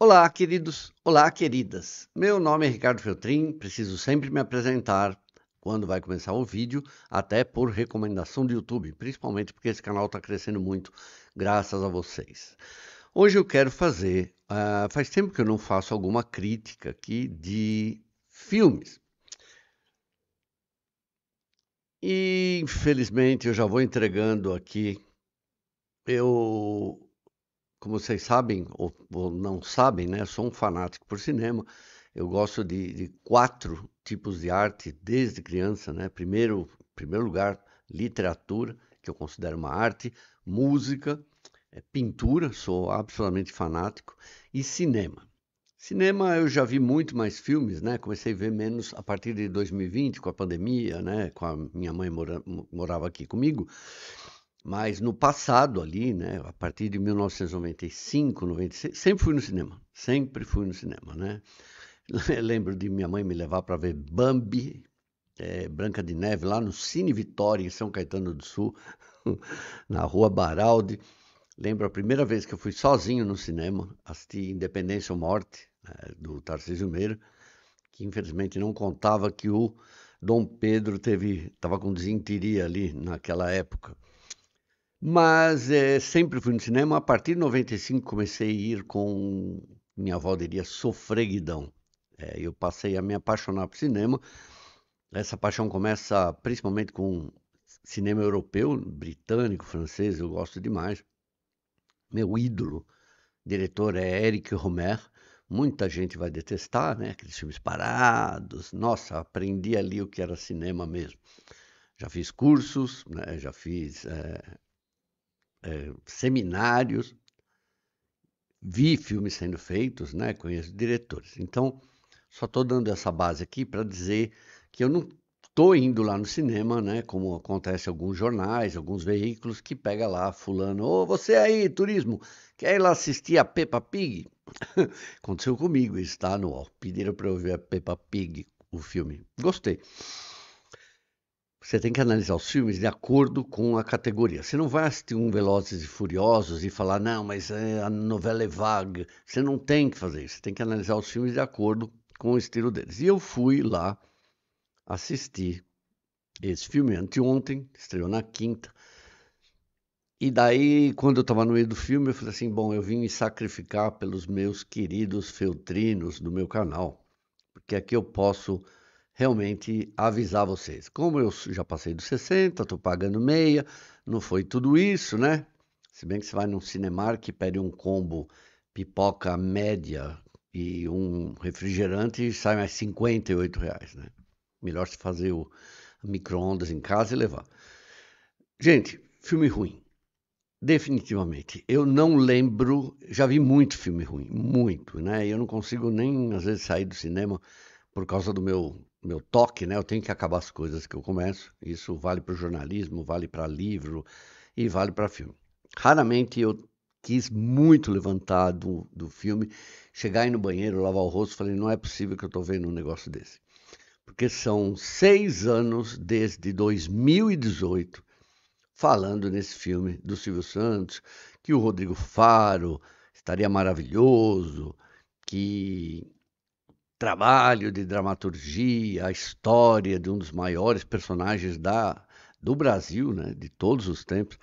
Olá, queridos, olá, queridas. Meu nome é Ricardo Feltrin, preciso sempre me apresentar quando vai começar o vídeo, até por recomendação do YouTube, principalmente porque esse canal está crescendo muito graças a vocês. Hoje eu quero fazer, uh, faz tempo que eu não faço alguma crítica aqui de filmes. E infelizmente eu já vou entregando aqui. Eu como vocês sabem, ou, ou, não sabem, né? Sou um fanático por cinema. Eu gosto de, de quatro tipos de arte desde criança, né? Primeiro, primeiro lugar, literatura, que eu considero uma arte, música, é, pintura, sou absolutamente fanático, e cinema. Cinema eu já vi muito mais filmes, né? Comecei a ver menos a partir de 2020, com a pandemia, né? Com a minha mãe mora, morava aqui comigo. Mas no passado ali, né, a partir de 1995, 96, sempre fui no cinema, sempre fui no cinema, né? Eu lembro de minha mãe me levar para ver Bambi, é, Branca de Neve, lá no Cine Vitória, em São Caetano do Sul, na Rua Baraldi. Lembro a primeira vez que eu fui sozinho no cinema, assisti Independência ou Morte, né, do Tarcísio Meira, que infelizmente não contava que o Dom Pedro teve estava com desinteria ali naquela época. Mas é, sempre fui no cinema. A partir de 95 comecei a ir com, minha avó diria, sofreguidão. É, eu passei a me apaixonar por cinema. Essa paixão começa principalmente com cinema europeu, britânico, francês, eu gosto demais. Meu ídolo diretor é Eric Romer. Muita gente vai detestar, né? Aqueles filmes parados. Nossa, aprendi ali o que era cinema mesmo. Já fiz cursos, né? já fiz é, é, seminários, vi filmes sendo feitos, né? conheço diretores. Então, só estou dando essa base aqui para dizer que eu não estou indo lá no cinema, né? Como acontece em alguns jornais, alguns veículos que pega lá fulano, ô oh, você aí, turismo, quer ir lá assistir a Peppa Pig? Aconteceu comigo, está no UOL. Pediram para eu ver a Peppa Pig, o filme. Gostei. Você tem que analisar os filmes de acordo com a categoria. Você não vai assistir um Velozes e Furiosos e falar, não, mas eh, a novela é vaga. Você não tem que fazer isso. Você tem que analisar os filmes de acordo com o estilo deles. E eu fui lá assistir esse filme anteontem, estreou na quinta. E daí, quando eu estava no meio do filme, eu falei assim: bom, eu vim me sacrificar pelos meus queridos feltrinos do meu canal, porque aqui eu posso realmente avisar vocês. Como eu já passei dos 60, estou pagando meia, não foi tudo isso, né? Se bem que você vai num Cinemark e pede um combo pipoca média e um refrigerante e sai mais 58 reais, né? Melhor se fazer o micro-ondas em casa e levar. Gente, filme ruim. Definitivamente. Eu não lembro, já vi muito filme ruim, muito, né? Eu não consigo nem às vezes sair do cinema por causa do meu meu toque, né? Eu tenho que acabar as coisas que eu começo. Isso vale para o jornalismo, vale para livro e vale para filme. Raramente eu quis muito levantar do, do filme, chegar aí no banheiro, lavar o rosto, falei, não é possível que eu estou vendo um negócio desse. Porque são seis anos desde 2018 falando nesse filme do Silvio Santos, que o Rodrigo Faro estaria maravilhoso, que trabalho de dramaturgia, a história de um dos maiores personagens da, do Brasil, né, de todos os tempos.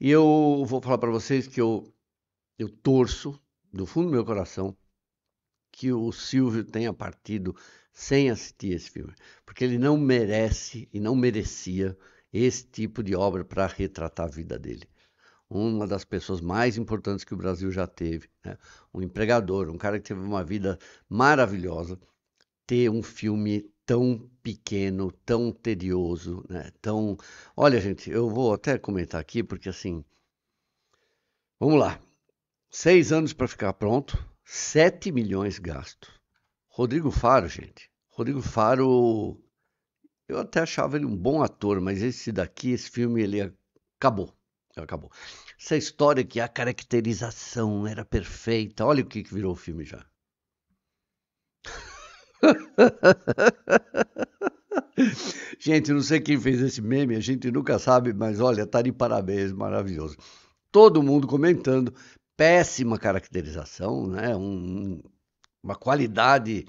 E eu vou falar para vocês que eu, eu torço, do fundo do meu coração, que o Silvio tenha partido sem assistir esse filme, porque ele não merece e não merecia esse tipo de obra para retratar a vida dele uma das pessoas mais importantes que o Brasil já teve, né? um empregador, um cara que teve uma vida maravilhosa, ter um filme tão pequeno, tão tedioso, né? Tão, olha gente, eu vou até comentar aqui porque assim, vamos lá, seis anos para ficar pronto, sete milhões gastos. Rodrigo Faro, gente, Rodrigo Faro, eu até achava ele um bom ator, mas esse daqui, esse filme, ele acabou. Então, acabou. Essa história que a caracterização era perfeita, olha o que, que virou o filme já. gente, não sei quem fez esse meme, a gente nunca sabe, mas olha, tá de parabéns, maravilhoso. Todo mundo comentando, péssima caracterização, né? Um, uma qualidade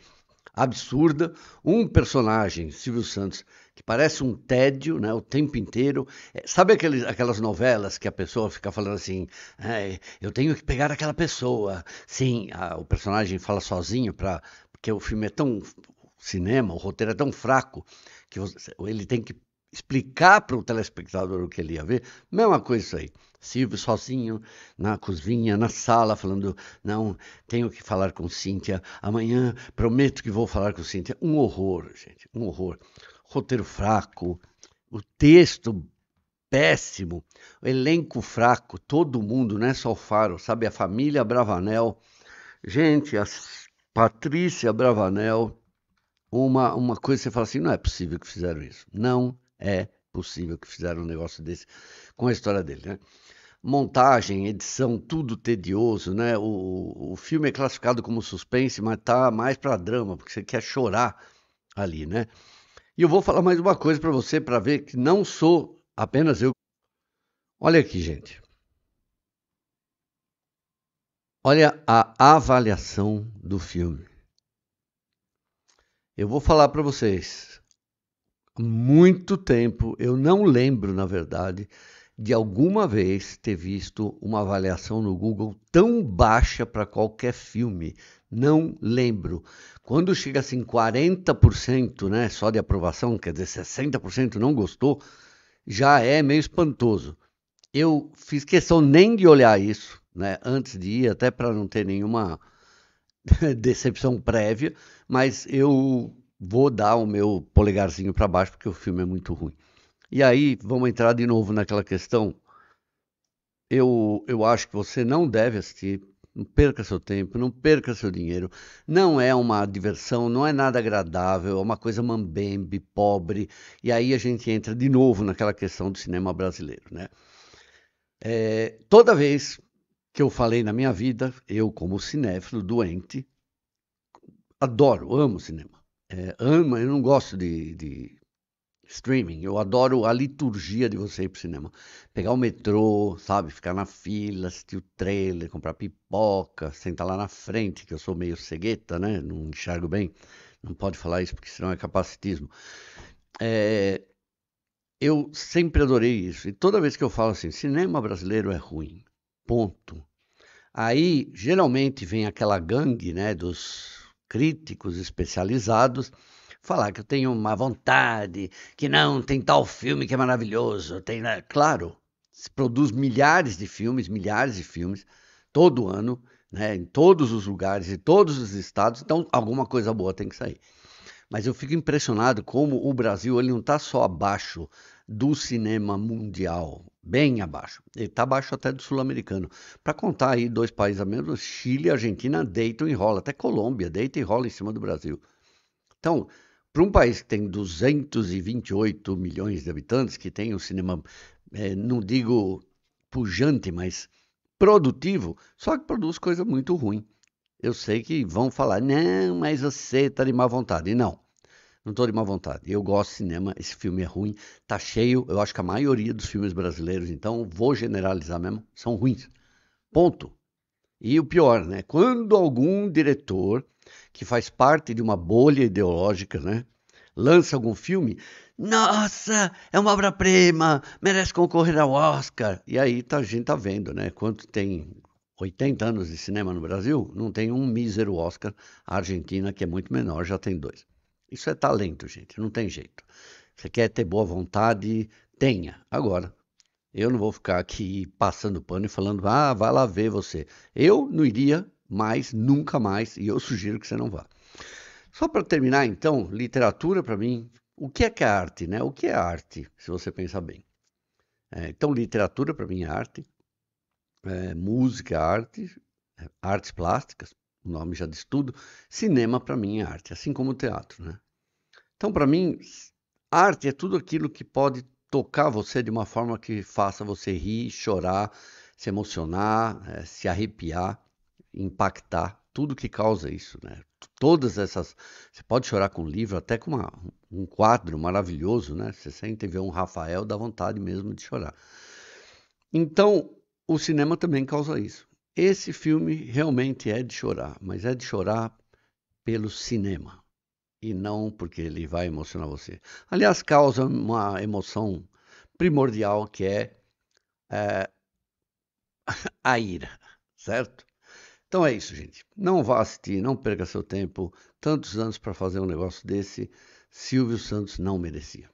absurda. Um personagem, Silvio Santos, que parece um tédio, né, o tempo inteiro. É, sabe aqueles, aquelas novelas que a pessoa fica falando assim, é, eu tenho que pegar aquela pessoa. Sim, a, o personagem fala sozinho para porque o filme é tão o cinema, o roteiro é tão fraco que você, ele tem que explicar para o telespectador o que ele ia ver. Mesma coisa isso aí. Silvio sozinho na cozinha, na sala, falando: Não, tenho que falar com Cíntia. Amanhã prometo que vou falar com Cíntia. Um horror, gente, um horror roteiro fraco, o texto péssimo, o elenco fraco, todo mundo, né, só o Faro, sabe? A família Bravanel. Gente, a Patrícia Bravanel, uma, uma coisa você fala assim: não é possível que fizeram isso. Não é possível que fizeram um negócio desse com a história dele, né? montagem, edição, tudo tedioso, né? O, o filme é classificado como suspense, mas tá mais para drama, porque você quer chorar ali, né? E eu vou falar mais uma coisa para você, para ver que não sou apenas eu. Olha aqui, gente. Olha a avaliação do filme. Eu vou falar para vocês. Há muito tempo, eu não lembro, na verdade, de alguma vez ter visto uma avaliação no Google tão baixa para qualquer filme não lembro. Quando chega assim 40%, né, só de aprovação, quer dizer, 60% não gostou, já é meio espantoso. Eu fiz questão nem de olhar isso, né, antes de ir, até para não ter nenhuma decepção prévia, mas eu vou dar o meu polegarzinho para baixo porque o filme é muito ruim. E aí vamos entrar de novo naquela questão. Eu, eu acho que você não deve assistir não perca seu tempo, não perca seu dinheiro. Não é uma diversão, não é nada agradável, é uma coisa mambembe, pobre. E aí a gente entra de novo naquela questão do cinema brasileiro, né? É, toda vez que eu falei na minha vida, eu como cinéfilo doente, adoro, amo cinema. É, amo, eu não gosto de, de streaming. Eu adoro a liturgia de você ir pro cinema. Pegar o metrô, sabe? Ficar na fila, assistir o trailer, comprar pipoca, sentar lá na frente, que eu sou meio cegueta, né? Não enxergo bem. Não pode falar isso porque senão é capacitismo. É... Eu sempre adorei isso. E toda vez que eu falo assim, cinema brasileiro é ruim. Ponto. Aí, geralmente, vem aquela gangue né, dos críticos especializados falar que eu tenho uma vontade, que não, tem tal filme que é maravilhoso, tem, né? claro, se produz milhares de filmes, milhares de filmes todo ano, né, em todos os lugares, e todos os estados, então alguma coisa boa tem que sair. Mas eu fico impressionado como o Brasil ele não está só abaixo do cinema mundial, bem abaixo. Ele está abaixo até do sul-americano. Para contar aí dois países a menos, Chile e Argentina deitam e rola, até Colômbia deita e rola em cima do Brasil. Então, para um país que tem 228 milhões de habitantes, que tem um cinema, é, não digo pujante, mas produtivo, só que produz coisa muito ruim. Eu sei que vão falar, não, mas você está de má vontade. E não, não estou de má vontade. Eu gosto de cinema, esse filme é ruim, Está cheio. Eu acho que a maioria dos filmes brasileiros, então, vou generalizar mesmo, são ruins. Ponto. E o pior, né? Quando algum diretor que faz parte de uma bolha ideológica, né? Lança algum filme, nossa, é uma obra-prima, merece concorrer ao Oscar. E aí tá, a gente tá vendo, né? Quanto tem 80 anos de cinema no Brasil, não tem um mísero Oscar. A Argentina, que é muito menor, já tem dois. Isso é talento, gente, não tem jeito. Você quer ter boa vontade, tenha. Agora, eu não vou ficar aqui passando pano e falando, ah, vai lá ver você. Eu não iria mas nunca mais, e eu sugiro que você não vá. Só para terminar, então, literatura para mim, o que é que é arte, né? O que é arte, se você pensar bem? É, então, literatura para mim é arte, é, música, é arte, é, artes plásticas, o nome já diz tudo, cinema para mim é arte, assim como o teatro, né? Então, para mim, arte é tudo aquilo que pode tocar você de uma forma que faça você rir, chorar, se emocionar, é, se arrepiar impactar tudo que causa isso, né? Todas essas. Você pode chorar com um livro, até com uma, um quadro maravilhoso, né? Você sente ver um Rafael, dá vontade mesmo de chorar. Então, o cinema também causa isso. Esse filme realmente é de chorar, mas é de chorar pelo cinema e não porque ele vai emocionar você. Aliás, causa uma emoção primordial que é, é a ira, certo? Então é isso, gente. Não vá assistir, não perca seu tempo. Tantos anos para fazer um negócio desse, Silvio Santos não merecia.